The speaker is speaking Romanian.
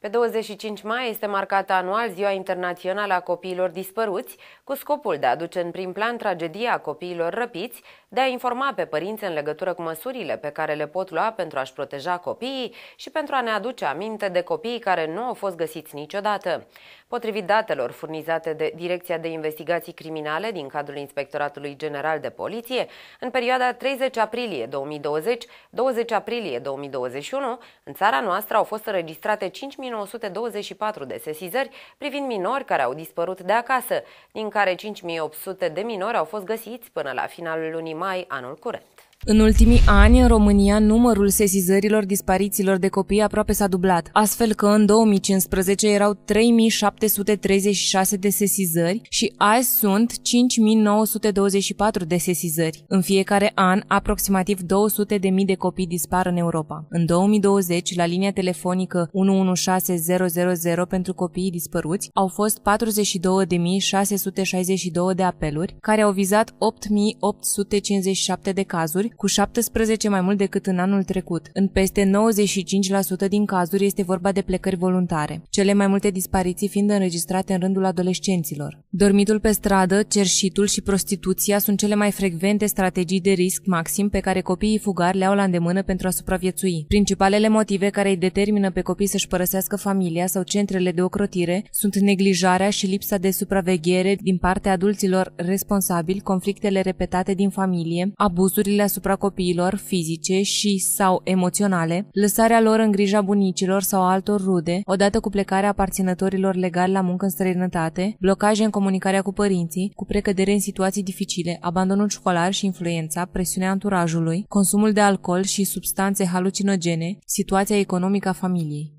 Pe 25 mai este marcată anual Ziua Internațională a Copiilor Dispăruți, cu scopul de a aduce în prim plan tragedia copiilor răpiți, de a informa pe părinți în legătură cu măsurile pe care le pot lua pentru a-și proteja copiii și pentru a ne aduce aminte de copiii care nu au fost găsiți niciodată. Potrivit datelor furnizate de Direcția de Investigații Criminale din cadrul Inspectoratului General de Poliție, în perioada 30 aprilie 2020-20 aprilie 2021, în țara noastră au fost înregistrate 5 2924 de sesizări privind minori care au dispărut de acasă, din care 5800 de minori au fost găsiți până la finalul lunii mai anul curent. În ultimii ani, în România, numărul sesizărilor disparițiilor de copii aproape s-a dublat, astfel că în 2015 erau 3736 de sesizări și azi sunt 5924 de sesizări. În fiecare an, aproximativ 200 de mii de copii dispar în Europa. În 2020, la linia telefonică 116000 pentru copiii dispăruți, au fost 42.662 de apeluri, care au vizat 8.857 de cazuri, cu 17 mai mult decât în anul trecut. În peste 95% din cazuri este vorba de plecări voluntare, cele mai multe dispariții fiind înregistrate în rândul adolescenților. Dormitul pe stradă, cerșitul și prostituția sunt cele mai frecvente strategii de risc maxim pe care copiii fugari le au la îndemână pentru a supraviețui. Principalele motive care îi determină pe copii să-și părăsească familia sau centrele de ocrotire sunt neglijarea și lipsa de supraveghere din partea adulților responsabili, conflictele repetate din familie, abuzurile asupra asupra copiilor, fizice și sau emoționale, lăsarea lor în grija bunicilor sau altor rude, odată cu plecarea aparținătorilor legali la muncă în străinătate, blocaje în comunicarea cu părinții, cu precădere în situații dificile, abandonul școlar și influența, presiunea anturajului, consumul de alcool și substanțe halucinogene, situația economică a familiei.